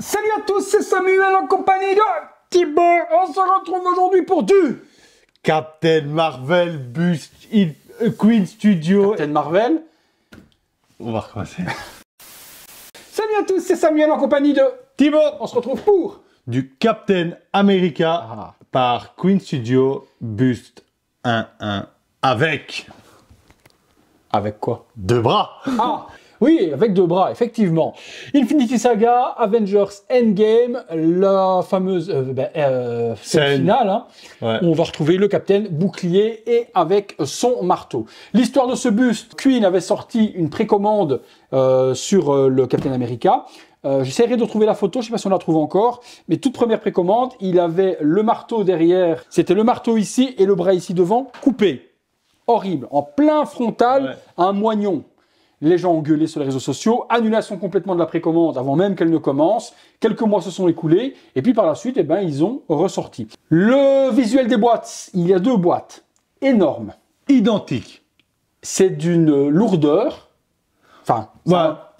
Salut à tous, c'est Samuel en compagnie de Thibaut. On se retrouve aujourd'hui pour du Captain Marvel Bust, euh, Queen Studio. Captain Marvel. On va recommencer. Salut à tous, c'est Samuel en compagnie de Thibaut. On se retrouve pour du Captain America ah. par Queen Studio Bust 1-1 avec. Avec quoi Deux bras. Ah. Oui, avec deux bras, effectivement. Infinity Saga, Avengers Endgame, la fameuse euh, ben, euh, finale, hein, où on va retrouver le Capitaine bouclier et avec son marteau. L'histoire de ce buste, Queen avait sorti une précommande euh, sur le captain America. Euh, J'essaierai de trouver la photo, je sais pas si on la trouve encore, mais toute première précommande, il avait le marteau derrière, c'était le marteau ici et le bras ici devant, coupé. Horrible, en plein frontal, un moignon les gens ont gueulé sur les réseaux sociaux, annulation complètement de la précommande avant même qu'elle ne commence, quelques mois se sont écoulés, et puis par la suite, eh ben, ils ont ressorti. Le visuel des boîtes, il y a deux boîtes énormes. Identiques. C'est d'une lourdeur. Enfin, voilà.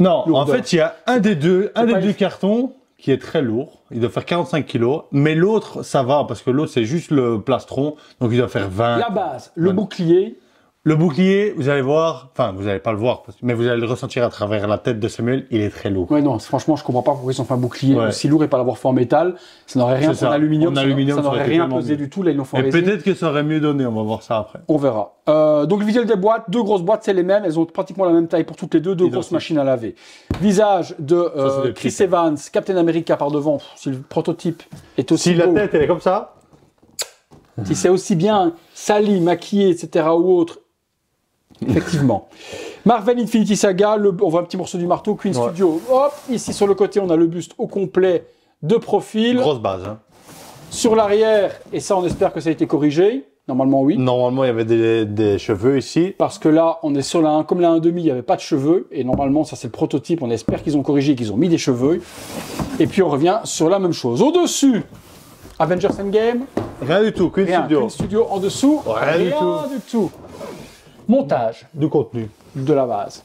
Non, en fait, il y a un des deux, un des deux cartons qui est très lourd. Il doit faire 45 kilos. Mais l'autre, ça va, parce que l'autre, c'est juste le plastron. Donc, il doit faire 20. La base, le bouclier, le bouclier, vous allez voir, enfin vous allez pas le voir, mais vous allez le ressentir à travers la tête de Samuel, il est très lourd. Ouais non, franchement je comprends pas pourquoi ils ont fait un bouclier aussi lourd et pas l'avoir fait en métal. Ça n'aurait rien en aluminium, ça, n'aurait rien pesé du tout, là Et peut-être que ça aurait mieux donné, on va voir ça après. On verra. Euh, donc le visuel des boîtes, deux grosses boîtes c'est les mêmes, elles ont pratiquement la même taille pour toutes les deux, deux grosses machines à laver. Visage de euh, Chris Evans, Captain America par devant, si le prototype est aussi Si la tête elle est comme ça, si c'est aussi bien sali, maquillé, etc. ou autre, effectivement. Marvel Infinity Saga, on voit un petit morceau du marteau, Queen Studio. Hop, ici sur le côté, on a le buste au complet de profil. Grosse base. Hein. Sur l'arrière, et ça, on espère que ça a été corrigé. Normalement, oui. Normalement, il y avait des, cheveux ici. Parce que là, on est sur la 1. Comme la 1,5, il n'y avait pas de cheveux. Et normalement, ça, c'est le prototype. On espère qu'ils ont corrigé, qu'ils ont mis des cheveux. Et puis, on revient sur la même chose. Au-dessus, Avengers Endgame. Rien du tout, Queen Studio. en dessous. Rien, Du tout montage. Du contenu. De la base.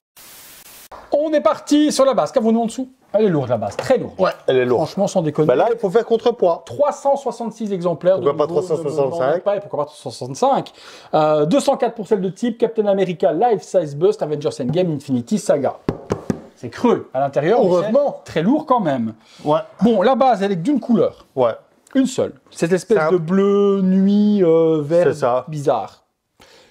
On est parti sur la base. Qu'avons-nous en dessous Elle est lourde la base, très lourde. Ouais, elle est lourde. Franchement, sans déconner. Bah là, il faut faire contrepoids. 366 exemplaires. Pourquoi de pas 365 pas, Pourquoi pas 365 204 euh, pour celle de type Captain America, Life Size Bust, Avengers Endgame, Infinity Saga. C'est creux à l'intérieur. Heureusement. Très lourd quand même. Ouais. Bon, la base, elle est d'une couleur. Ouais. Une seule. Cette espèce de bleu nuit euh, vert bizarre.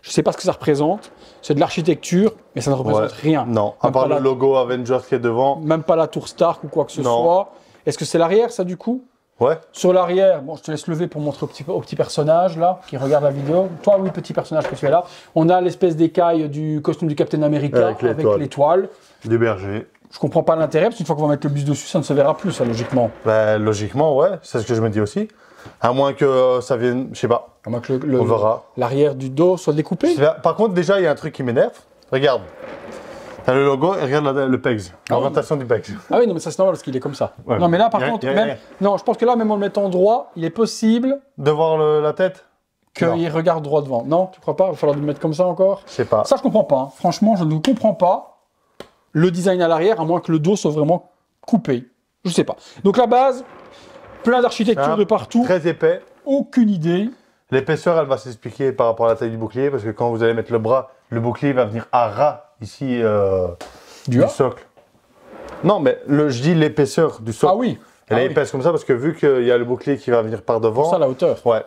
Je sais pas ce que ça représente. C'est de l'architecture, mais ça ne représente rien. Non, à part le logo Avengers qui est devant. Même pas la tour Stark ou quoi que ce soit. Est-ce que c'est l'arrière, ça, du coup Ouais. Sur l'arrière, bon, je te laisse lever pour montrer au petit, au petit personnage, là, qui regarde la vidéo. Toi, oui, petit personnage que tu es là. On a l'espèce d'écaille du costume du Captain America avec l'étoile. Du berger. Je comprends pas l'intérêt, parce qu'une fois qu'on va mettre le bus dessus, ça ne se verra plus, logiquement. Bah, logiquement, ouais, c'est ce que je me dis aussi. À moins que euh, ça vienne, je sais pas, à moins que l'arrière du dos soit découpé. Par contre, déjà, il y a un truc qui m'énerve. Regarde. T'as le logo et regarde le pegs, ah l'orientation du pegs. Ah oui, non, mais ça c'est normal parce qu'il est comme ça. Non, mais là par contre, non, je pense que là, même en le mettant droit, il est possible. De voir la tête Qu'il regarde droit devant. Non, tu crois pas Il va falloir le mettre comme ça encore Je sais pas. Ça, je comprends pas. Franchement, je ne comprends pas le design à l'arrière, à moins que le dos soit vraiment coupé. Je sais pas. Donc la base, plein d'architecture de partout. Très épais. Aucune idée. L'épaisseur, elle va s'expliquer par rapport à la taille du bouclier, parce que quand vous allez mettre le bras, le bouclier va venir à ras ici euh, du, socle. Non, mais le, je dis l'épaisseur du socle. Ah oui. Elle est ah épaisse comme ça parce que vu qu'il y a le bouclier qui va venir par devant. C'est ça, la hauteur. Ouais.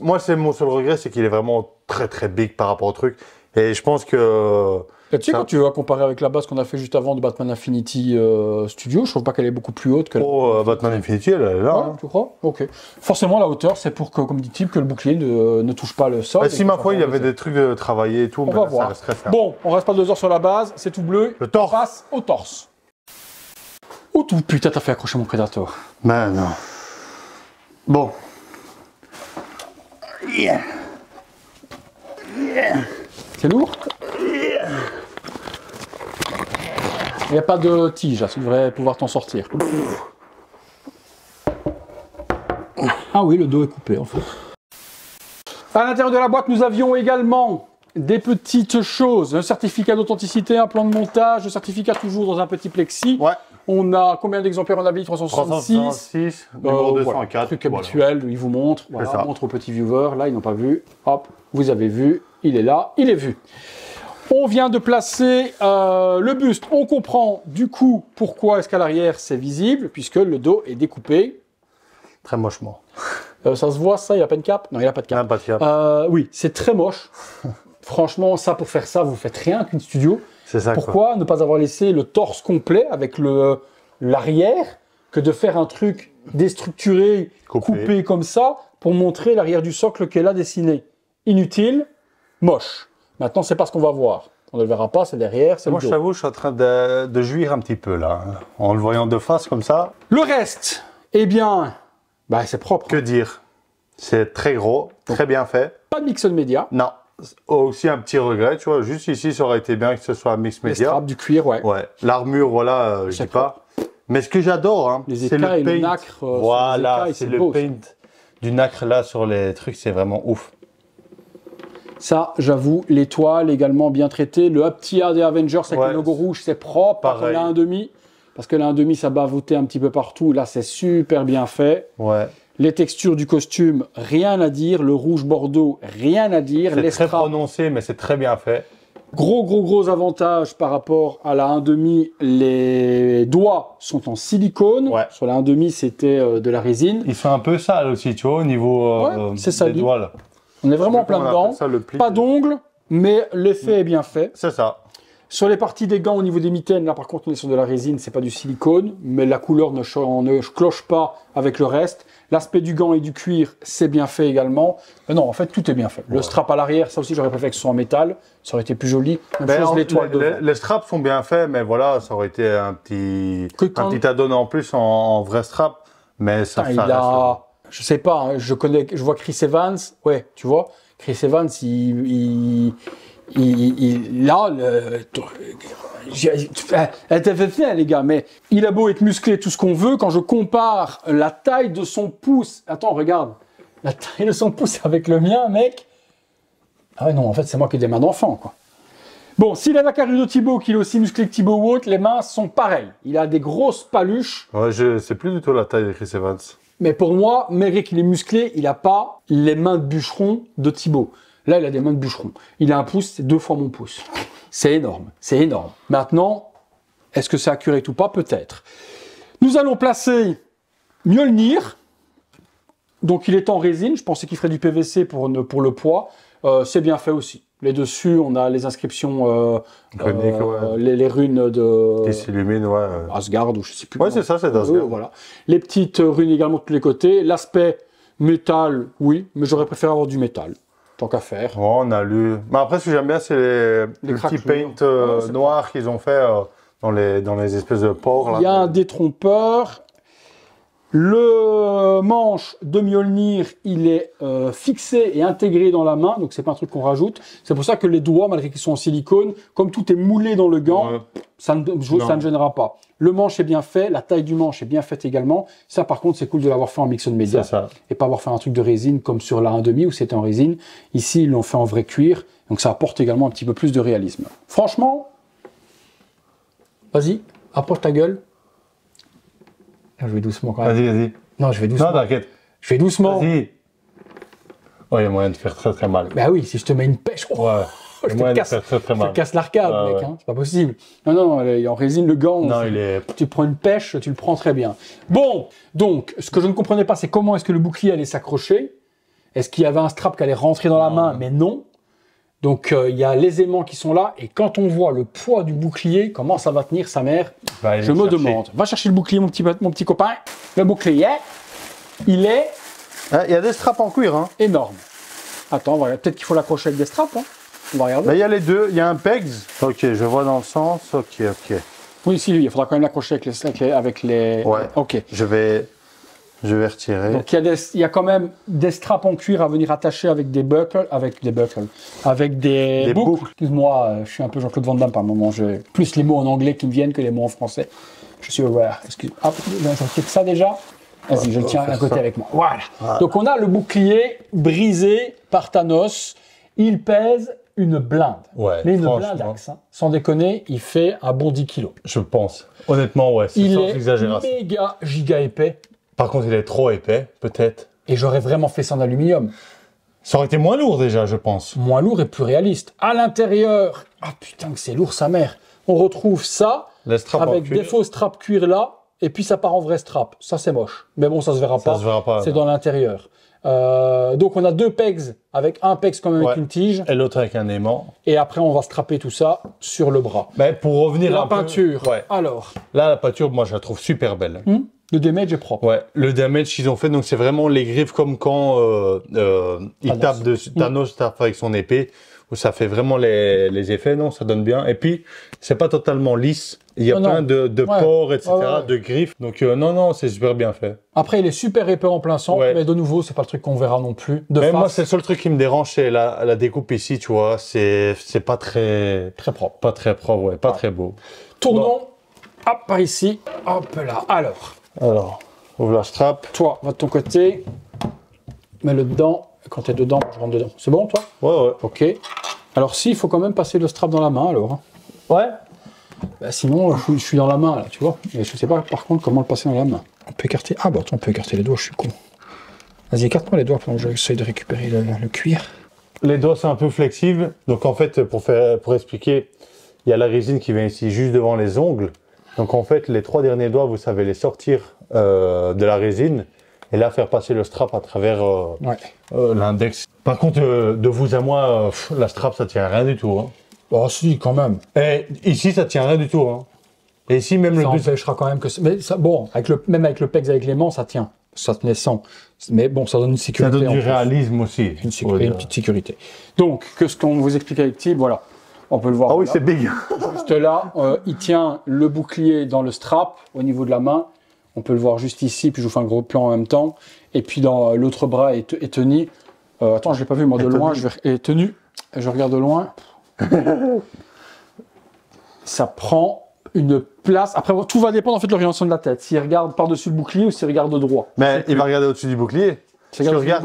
Moi, c'est mon seul regret, c'est qu'il est vraiment très très big par rapport au truc. Et je pense que tu sais, quand tu vas comparer avec la base qu'on a fait juste avant de Batman Infinity euh, Studio, je trouve pas qu'elle est beaucoup plus haute que. Oh, euh, Batman Infinity, elle est là. Hein. Tu crois Ok. Forcément, la hauteur, c'est pour que, comme dit il que le bouclier ne, touche pas le sol. Bah, si ma foi, il y avait des trucs de euh, travailler et tout, on bah, va voir. Bon, on reste pas deux heures sur la base, c'est tout bleu. Le torse. On passe au torse. Oh tout putain, t'as fait accrocher mon prédateur. Ben non. Bon. C'est lourd Il n'y a pas de tige, là, hein, tu devrais pouvoir t'en sortir. Ah oui, le dos est coupé en fait. À l'intérieur de la boîte, nous avions également des petites choses, un certificat d'authenticité, un plan de montage, le certificat toujours dans un petit plexi. Ouais. On a combien d'exemplaires en a 366. 366, numéro 204. Voilà, truc habituel, il vous montre, voilà, montre aux petits viewers. Là, ils n'ont pas vu. Hop, vous avez vu, il est là, il est vu. On vient de placer euh, le buste. On comprend du coup pourquoi est-ce qu'à l'arrière c'est visible, puisque le dos est découpé. Très mochement. Euh, ça se voit ça, il n'y a pas de cap Non, il n'y a ah, pas de cap. pas de cap. Euh, oui, c'est très moche. Franchement, ça pour faire ça, vous faites rien qu'une studio. C'est ça. Pourquoi ne pas avoir laissé le torse complet avec le l'arrière que de faire un truc déstructuré, coupé comme ça, pour montrer l'arrière du socle qu'elle a dessiné Inutile, moche. Maintenant, c'est pas ce qu'on va voir. On ne le verra pas, c'est derrière, c'est Moi, je t'avoue, je suis en train de, jouir un petit peu, là, en le voyant de face, comme ça. Le reste, eh bien, bah, c'est propre. Que dire C'est très gros, très bien fait. Pas de Mixon média. Non. Aussi un petit regret, tu vois, juste ici, ça aurait été bien que ce soit un mix média. Les du cuir, ouais. Ouais. L'armure, voilà, euh, je sais pas. Mais ce que j'adore, hein, c'est le paint. le nacre, voilà, c'est le paint euh, du nacre là sur les trucs, c'est vraiment ouf. Ça, j'avoue, l'étoile également bien traitée. Le A des Avengers avec le logo rouge, c'est propre. Pareil. Par demi, parce que la demi, ça bavotait un petit peu partout. Là, c'est super bien fait. Les textures du costume, rien à dire. Le rouge bordeaux, rien à dire. C'est très prononcé, mais c'est très bien fait. Gros, gros, gros avantage par rapport à la 1,5, les doigts sont en silicone. Sur la 1,5, c'était euh, de la résine. Ils sont un peu sales aussi, tu vois, au niveau euh, ouais, des ça, doigts. On est vraiment plein de gants, Pas d'ongles, mais l'effet est bien fait. C'est ça. Sur les parties des gants au niveau des mitaines, là par contre on est sur de la résine, c'est pas du silicone, mais la couleur ne, ne cloche pas avec le reste. L'aspect du gant et du cuir, c'est bien fait également. Mais euh, non, en fait tout est bien fait. Le strap à l'arrière, ça aussi j'aurais préféré que ce soit en métal, ça aurait été plus joli. Ben, les, straps sont bien faits, mais voilà, ça aurait été un petit, petit add-on en plus en, vrai strap, mais ça, reste je sais pas, hein, je connais, je vois Chris Evans, ouais, tu vois, Chris Evans, il, il, il, là, le, elle fait bien, hein, les gars, mais il a beau être musclé tout ce qu'on veut, quand je compare la taille de son pouce, attends, regarde, la taille de son pouce avec le mien, mec, ah ouais, non, en fait, c'est moi qui ai des mains d'enfant, quoi. Bon, s'il a la carrure de Thibaut, qu'il est aussi musclé que Thibaut Watt, les mains sont pareilles. Il a des grosses paluches. Ouais, je sais plus du tout la taille de Chris Evans. Mais pour moi, malgré qu'il est musclé, il n'a pas les mains de bûcheron de Thibaut. Là, il a des mains de bûcheron. Il a un pouce, c'est deux fois mon pouce. C'est énorme, c'est énorme. Maintenant, est-ce que c'est accurate ou pas Peut-être. Nous allons placer Mjolnir. Donc il est en résine, je pensais qu'il ferait du PVC pour, pour le poids. Euh, c'est bien fait aussi. Les dessus, on a les inscriptions, euh, euh, les, runes de Asgard ou je sais plus. Ouais, c'est ça, c'est Asgard. voilà. Les petites runes également de tous les côtés. L'aspect métal, oui, mais j'aurais préféré avoir du métal. Tant qu'à faire. Oh, on a lu. Mais après, ce que j'aime bien, c'est les, petits paints euh, noirs qu'ils ont fait dans les, dans les espèces de ports. Il y a un détrompeur le manche de Mjolnir, il est euh, fixé et intégré dans la main, donc c'est pas un truc qu'on rajoute. C'est pour ça que les doigts, malgré qu'ils sont en silicone, comme tout est moulé dans le gant, ça, ne, ne gênera pas. Le manche est bien fait, la taille du manche est bien faite également. Ça, par contre, c'est cool de l'avoir fait en mixon média et pas avoir fait un truc de résine comme sur la 1.5 où c'était en résine. Ici, ils l'ont fait en vrai cuir, donc ça apporte également un petit peu plus de réalisme. Franchement, vas-y, approche ta gueule. Ah, je vais doucement quand même. Vas-y, vas-y. Non, je vais doucement. Non, t'inquiète. Je vais doucement. Vas-y. Oh, il y a moyen de faire très très mal. Bah oui, si je te mets une pêche. quoi. Oh, ouais. Je te, casse, casse l'arcade, mec. Hein. c'est pas possible. Non, non, est en résine le gant. Non, il est... Tu prends une pêche, tu le prends très bien. Bon, donc, ce que je ne comprenais pas, c'est comment est-ce que le bouclier allait s'accrocher. Est-ce qu'il y avait un strap qui allait rentrer dans la main Mais non. Donc euh, il y a les aimants qui sont là et quand on voit le poids du bouclier, comment ça va tenir sa mère, je me demande. Va chercher le bouclier mon petit, mon petit copain. Le bouclier, il est... Ah, il y a des straps en cuir. Hein. Énorme. Attends, voilà, peut-être qu'il faut l'accrocher avec des straps. Hein. On va regarder. Bah, il y a les deux, il y a un pegs. Ok, je vois dans le sens. Ok, ok. Oui, si, il faudra quand même l'accrocher avec les... Avec les... Ouais, ok. Je vais... Je vais retirer. Donc il y, a il y a quand même des straps en cuir à venir attacher avec des buckles, avec des buckles, avec des, boucles. Excuse-moi, euh, je suis un peu Jean-Claude Van Damme par moment. J'ai plus les mots en anglais qui me viennent que les mots en français. Je suis aware. Excuse-moi. Ah, ben, je retire ça déjà. Vas-y, je le tiens à côté avec moi. Voilà. Donc on a le bouclier brisé par Thanos. Il pèse une blinde. Ouais, mais une blinde hein. Sans déconner, il fait un bon 10 kilos. Je pense. Honnêtement, ouais, c'est sans exagération. Il est méga giga épais. Par contre, il est trop épais, peut-être. Et j'aurais vraiment fait ça en aluminium. Ça aurait été moins lourd déjà, je pense. Moins lourd et plus réaliste. À l'intérieur, ah putain que c'est lourd sa mère. On retrouve ça avec des faux straps cuir là, et puis ça part en vrai strap. Ça c'est moche. Mais bon, ça se verra pas. ça pas. Se verra pas. C'est dans l'intérieur. Euh, donc on a deux pegs avec un pegs quand même avec une tige et l'autre avec un aimant. Et après on va strapper tout ça sur le bras. Mais pour revenir la peinture. Ouais. Alors. Là la peinture, moi je la trouve super belle. Hmm le damage est propre. Ouais, le damage qu'ils ont fait, donc c'est vraiment les griffes comme quand euh, euh, il tape dessus, Thanos tape avec son épée, où ça fait vraiment les, les effets, non, ça donne bien. Et puis, c'est pas totalement lisse, il y a plein de, de pores, etc., de griffes. Donc euh, non, non, c'est super bien fait. Après, il est super épais en plein sang, mais de nouveau, c'est pas le truc qu'on verra non plus. De mais moi, c'est le seul truc qui me dérange, c'est la, la découpe ici, tu vois, c'est pas très... Très propre. Pas très propre, ouais, pas très beau. Tournons, hop, par ici, hop là, alors... Alors, ouvre la strap. Toi, va de ton côté. Mets-le dedans. Quand tu es dedans, je rentre dedans. C'est bon, toi Ouais, ouais. Ok. Alors, si, il faut quand même passer le strap dans la main, alors. Hein. Ouais. Bah, sinon, je, suis dans la main, là, tu vois. Mais je sais pas, par contre, comment le passer dans la main. On peut écarter. Ah, bah, attends, on peut écarter les doigts, je suis con. Vas-y, écarte-moi les doigts pendant que j'essaie de récupérer le, cuir. Les doigts, c'est un peu flexibles. Donc, en fait, pour, pour expliquer, il y a la résine qui vient ici juste devant les ongles. Donc en fait, les trois derniers doigts, vous savez les sortir euh, de la résine et là faire passer le strap à travers euh, euh, l'index. Par contre, de vous à moi, la strap, ça tient rien du tout. Ah si, quand même. Et eh, ici, ça tient rien du tout. Hein. Et ici, même ça le deux... quand même que. bon, avec le, même avec le pex, avec les mains, ça tient. Ça tenait sans. Mais bon, ça donne une sécurité. Ça donne du réalisme aussi. Une, petite sécurité. Donc, que ce qu'on vous explique avec Tib, voilà. On peut le voir. Ah oui, c'est big. juste là, euh, il tient le bouclier dans le strap au niveau de la main. On peut le voir juste ici, puis je vous fais un gros plan en même temps. Et puis dans euh, l'autre bras est, est tenu. Euh, attends, je l'ai pas vu moi de loin. Je vais, est tenu. Je regarde de loin. ça prend une place. Après, tout va dépendre en fait de l'orientation de la tête. S'il regarde par-dessus le bouclier ou s'il regarde droit. Mais il va regarder au-dessus du bouclier. Si regarde,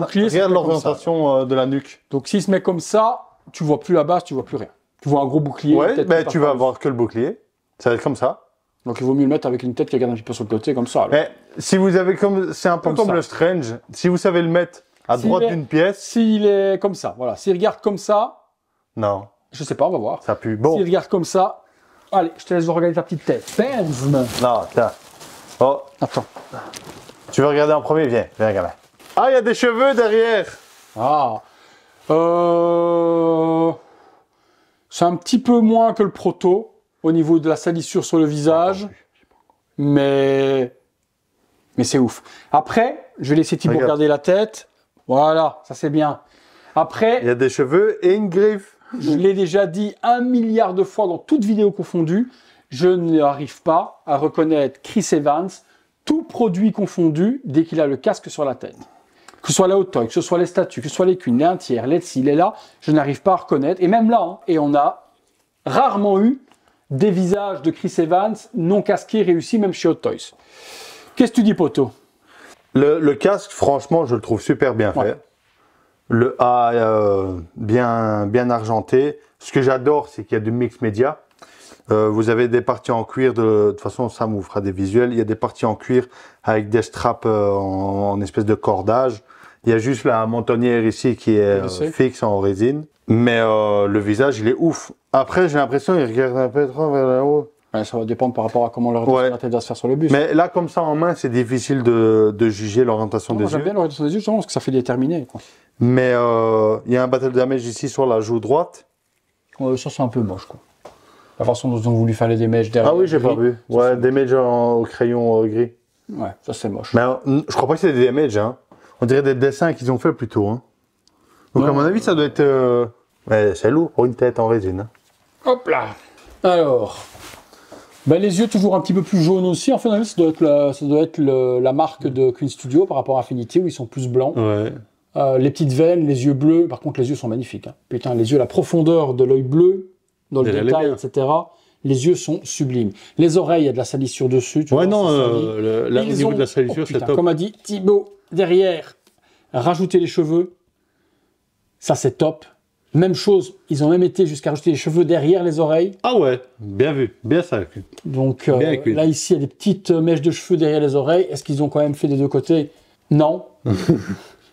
l'orientation de la nuque. Donc s'il se met comme ça, tu vois plus la base, tu vois plus rien. Tu vois un gros bouclier. Ouais, mais tu vas avoir que le bouclier. Ça va être comme ça. Donc il vaut mieux le mettre avec une tête qui regarde un petit peu sur le côté, comme ça. Mais si vous avez comme, c'est un peu comme, le Strange. Si vous savez le mettre à droite d'une pièce. S'il est comme ça, voilà. S'il regarde comme ça. Non. Je sais pas, on va voir. Ça pue. Bon. S'il regarde comme ça. Allez, je te laisse regarder ta petite tête. Benz Non, tiens. Oh. Attends. Tu veux regarder en premier Viens, viens Ah, il y a des cheveux derrière. Ah. Euh. C'est un petit peu moins que le proto au niveau de la salissure sur le visage, mais mais c'est ouf. Après, je vais laisser Thibaut regarder la tête. Voilà, ça c'est bien. Après, il y a des cheveux et une griffe. Je l'ai déjà dit un milliard de fois dans toute vidéo confondue, je n'arrive pas à reconnaître Chris Evans, tout produit confondu, dès qu'il a le casque sur la tête que ce soit la Hot Toys, que ce soit les statues, que ce soit les cunes, les un tiers, les ci les là, je n'arrive pas à reconnaître. Et même là, hein, et on a rarement eu des visages de Chris Evans non casqués réussis, même chez Hot Toys. Qu'est-ce que tu dis, Poto le, casque, franchement, je le trouve super bien fait. Le A euh, bien, bien argenté. Ce que j'adore, c'est qu'il y a du mix média. Euh, vous avez des parties en cuir, de, toute façon ça vous fera des visuels, il y a des parties en cuir avec des straps euh, en, espèce de cordage, il y a juste la montonnière ici qui est euh, fixe en résine. Mais euh, le visage, il est ouf. Après, j'ai l'impression qu'il regarde un peu trop vers le haut. Ouais, ça va dépendre par rapport à comment l'orientation tête va se faire sur le bus. Mais là, comme ça, en main, c'est difficile de, de juger l'orientation des yeux. J'aime bien l'orientation des yeux, je parce que ça fait déterminer. Quoi. Mais euh, il y a un battle damage ici sur la joue droite. ça, c'est un peu moche, quoi. La façon dont ils ont voulu faire les damages derrière. Ah oui, j'ai pas vu. Ouais, damages au crayon gris. Ouais, ça, c'est moche. Mais euh, je crois pas que c'est des damages, hein. On dirait des dessins qu'ils ont fait plutôt. Hein. Donc, à mon avis, ça doit être. Euh, c'est lourd pour une tête en résine. Hein. Hop là Alors. Ben, les yeux toujours un petit peu plus jaunes aussi. En fait, ça doit être, la, marque de Queen Studio par rapport à Infinity où ils sont plus blancs. Euh, les petites veines, les yeux bleus. Par contre, les yeux sont magnifiques. Hein. Putain, les yeux, la profondeur de l'œil bleu, dans le détail, etc. Les yeux sont sublimes. Les oreilles, il y a de la salissure dessus. ouais, non, euh, le, niveau de la salissure, oh, c'est top. Comme a dit Thibaut, derrière, rajouter les cheveux. Ça, c'est top. Même chose, ils ont même été jusqu'à rajouter les cheveux derrière les oreilles. Ah ouais, bien vu, bien ça. Donc euh, là, ici, il y a des petites mèches de cheveux derrière les oreilles. Est-ce qu'ils ont quand même fait des deux côtés Non.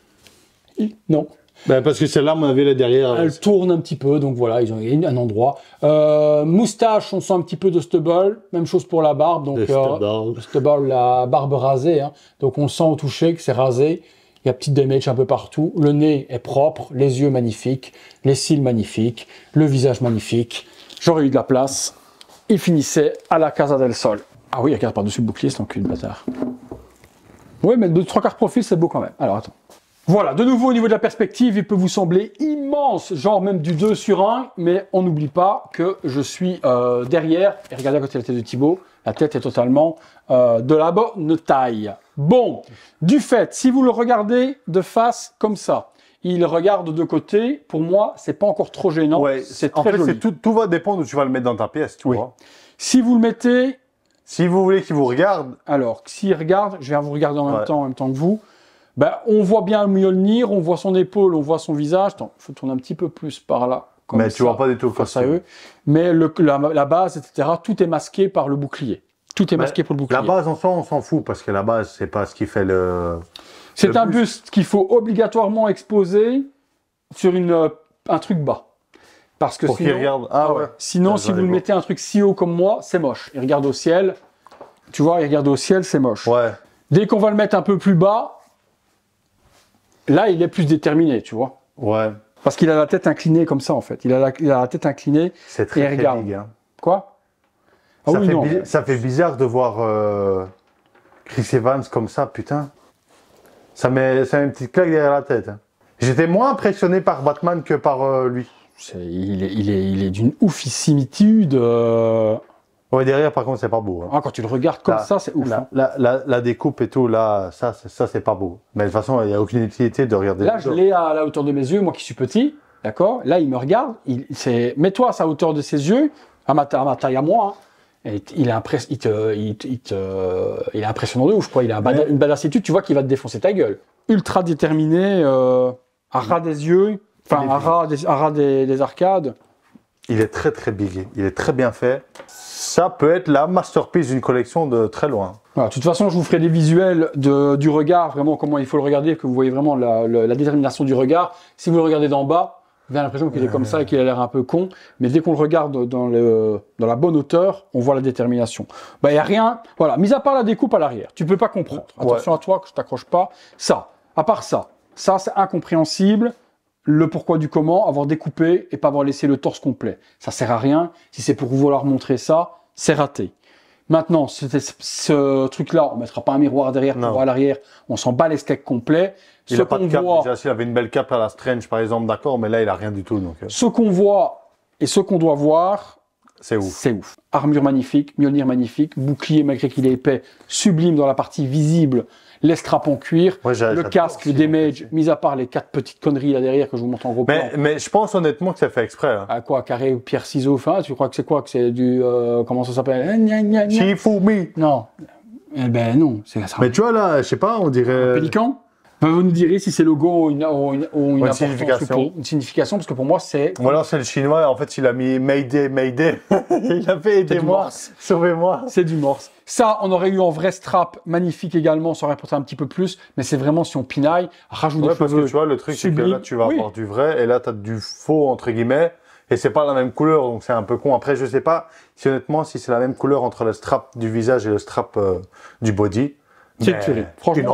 non. Ben parce que celle-là, on avait la derrière. Elle tourne un petit peu, donc voilà, ils ont un endroit. Euh, moustache, on sent un petit peu de stubble. Même chose pour la barbe, donc euh, stubble, la barbe rasée. Hein. Donc on sent au toucher que c'est rasé. Il y a petit damage un peu partout. Le nez est propre, les yeux magnifiques, les cils magnifiques, le visage magnifique. J'aurais eu de la place. Il finissait à la Casa del Sol. Ah oui, il y a par-dessus le bouclier, c'est cul de bâtard. Oui, mais deux, trois quarts profil, c'est beau quand même. Alors attends. Voilà, de nouveau au niveau de la perspective, il peut vous sembler immense, genre même du 2 sur 1, mais on n'oublie pas que je suis euh, derrière, et regardez à côté la tête de Thibaut, la tête est totalement euh, de la bonne taille. Bon, du fait, si vous le regardez de face comme ça, il regarde de côté, pour moi, c'est pas encore trop gênant, c'est très en fait, Tout, va dépendre où tu vas le mettre dans ta pièce, tu vois. Si vous le mettez... Si vous voulez qu'il vous regarde... Alors, s'il regarde, je vais vous regarder en temps, en même temps que vous... Ben, on voit bien Mjolnir, on voit son épaule, on voit son visage. Attends, il faut tourner un petit peu plus par là. mais tu tu vois pas du tout Mais le, la, base, etc., tout est masqué par le bouclier. Tout est masqué par le bouclier. La base, en on s'en fout parce que la base, c'est pas ce qui fait le. C'est un buste, qu'il faut obligatoirement exposer sur une, euh, un truc bas. Parce que sinon, regarde. Ah, ah ouais. sinon bah, si vous le mettez un truc si haut comme moi, c'est moche. Il regarde au ciel. Tu vois, il regarde au ciel, c'est moche. Ouais. Dès qu'on va le mettre un peu plus bas, Là, il est plus déterminé, tu vois. Ouais. Parce qu'il a la tête inclinée comme ça, en fait. Il a la, tête inclinée. C'est très, et hein. Quoi ah ça, fait bizarre de voir euh, Chris Evans comme ça, putain. Ça met, ça une petite claque derrière la tête. Hein. J'étais moins impressionné par Batman que par euh, lui. il est, il est, il est d'une oufissimitude euh, Ouais, derrière, par contre, c'est pas beau. Hein. Ah, quand tu le regardes comme ça, c'est ouf. Hein. La, découpe et tout, là, ça, ça, c'est pas beau. Mais de toute façon, il n'y a aucune utilité de regarder. Là, je l'ai à la hauteur de mes yeux, moi qui suis petit, d'accord Là, il me regarde, il, c'est, mets-toi à sa hauteur de ses yeux, à ma, taille à moi, Et il, est impressionnant de ouf, quoi. Il a une badassitude, tu vois, qu'il va te défoncer ta gueule. Ultra déterminé, à euh, ras mm. des yeux, enfin, à ras, des arcades il est très très big, il est très bien fait. Ça peut être la masterpiece d'une collection de très loin. Voilà, de toute façon, je vous ferai des visuels du regard, vraiment comment il faut le regarder, que vous voyez vraiment la, détermination du regard. Si vous le regardez d'en bas, vous avez l'impression qu'il est comme ça et qu'il a l'air un peu con, mais dès qu'on le regarde dans, le, la bonne hauteur, on voit la détermination. Bah, il n'y a rien, voilà, mis à part la découpe à l'arrière, tu peux pas comprendre. Attention à toi que je t'accroche pas. Ça, à part ça, ça c'est incompréhensible le pourquoi du comment, avoir découpé et pas avoir laissé le torse complet. Ça sert à rien. Si c'est pour vouloir montrer ça, c'est raté. Maintenant, ce, ce truc-là, on mettra pas un miroir derrière pour non. voir l'arrière. On s'en bat les steaks complets. Il a pas de cap. il avait une belle cape à la Strange, par exemple, d'accord, mais là, il a rien du tout. Donc, euh. Ce qu'on voit et ce qu'on doit voir, c'est ouf. C'est ouf. Armure magnifique, Mjolnir magnifique, bouclier malgré qu'il est épais, sublime dans la partie visible, l'estrape cuir, le casque le damage, mis à part les quatre petites conneries là derrière que je vous montre en gros mais, plan. Mais je pense honnêtement que ça fait exprès. Hein. À quoi Carré ou pierre ciseau fin Tu crois que c'est quoi Que c'est du euh, comment ça s'appelle Chifumi Non. Eh ben non, c'est ça. Mais tu vois là, je sais pas, on dirait. Un pélican vous nous direz si c'est logo ont une, une, une, signification. une signification, parce que pour moi, c'est. Voilà, c'est le chinois, en fait, il a mis Mayday, Mayday. il a fait aidez-moi, sauvez-moi. C'est du morse. Ça, on aurait eu en vrai strap magnifique également, ça aurait porté un petit peu plus, mais c'est vraiment si on pinaille, rajoute ouais, parce que tu vois, le truc, c'est que là, tu vas avoir du vrai, et là, tu as du faux, entre guillemets, et c'est pas la même couleur, donc c'est un peu con. Après, je sais pas si honnêtement, si c'est la même couleur entre le strap du visage et le strap euh, du body. C'est une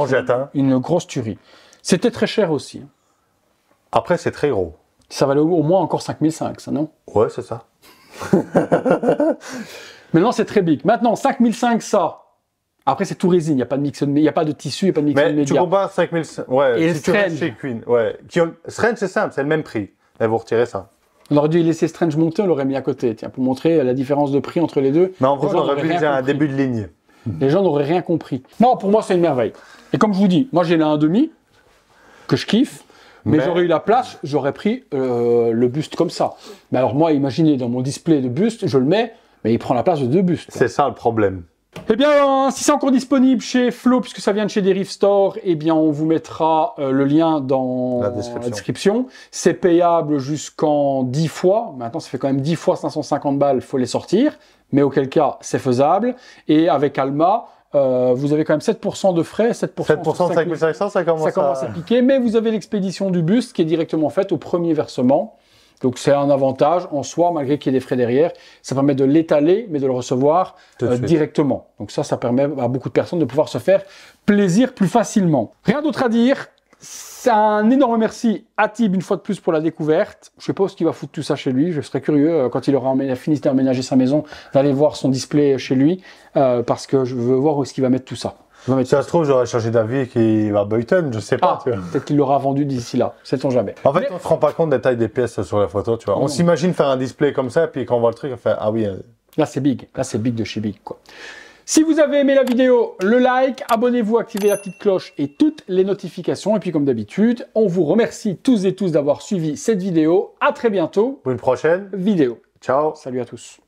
une, grosse tuerie. C'était très cher aussi. Hein. Après, c'est très gros. Ça valait au moins encore 5500 ça, non Ouais, c'est ça. Maintenant, c'est très big. Maintenant, 5500 ça. Après, c'est tout résine. Il n'y a pas de mix, il a pas de tissu, il n'y a pas de mix de tu Ouais, Et si chez Queen. Strange, c'est simple, c'est le même prix. vous retirez ça. On aurait dû laisser Strange monter, on l'aurait mis à côté, tiens, pour montrer la différence de prix entre les deux. Mais en on aurait pu un début de ligne. Les gens n'auraient rien compris. Non, pour moi, c'est une merveille. Et comme je vous dis, moi, j'ai là un demi que je kiffe. Mais, j'aurais eu la place, j'aurais pris euh, le buste comme ça. Mais alors moi, imaginez, dans mon display de buste, je le mets, mais il prend la place de deux bustes. C'est ça le problème. Eh bien, si c'est encore disponible chez Flo, puisque ça vient de chez Derive Store, eh bien, on vous mettra euh, le lien dans la description. C'est payable jusqu'en 10 fois. Maintenant, ça fait quand même 10 fois 550 balles, il faut les sortir mais auquel cas c'est faisable. Et avec Alma, euh, vous avez quand même 7% de frais, 7%, 7% de 500, ça commence, ça commence à... piquer, mais vous avez l'expédition du bus qui est directement faite au premier versement. Donc c'est un avantage en soi, malgré qu'il y ait des frais derrière. Ça permet de l'étaler, mais de le recevoir euh, directement. Donc ça, ça permet à beaucoup de personnes de pouvoir se faire plaisir plus facilement. Rien d'autre à dire. C'est un énorme merci à Tib une fois de plus pour la découverte. Je sais pas où ce qu'il va foutre tout ça chez lui. Je serais curieux euh, quand il aura fini d'aménager sa maison d'aller voir son display chez lui euh, parce que je veux voir où est-ce qu'il va mettre tout ça. Non, mais si ça se trouve, j'aurais changé d'avis qui qu'il va à Boyton, je sais pas. Ah, peut-être qu'il l'aura vendu d'ici là, sait-on jamais. En fait, on ne se rend pas compte des tailles des pièces euh, sur la photo, tu vois. on s'imagine faire un display comme ça, et puis quand on voit le truc, on fait Ah oui. Là, c'est big. Là, c'est big de chez big, quoi. Si vous avez aimé la vidéo, le like, abonnez-vous, activez la petite cloche et toutes les notifications. Et puis comme d'habitude, on vous remercie tous et tous d'avoir suivi cette vidéo. À très bientôt pour une prochaine vidéo. Ciao. Salut à tous.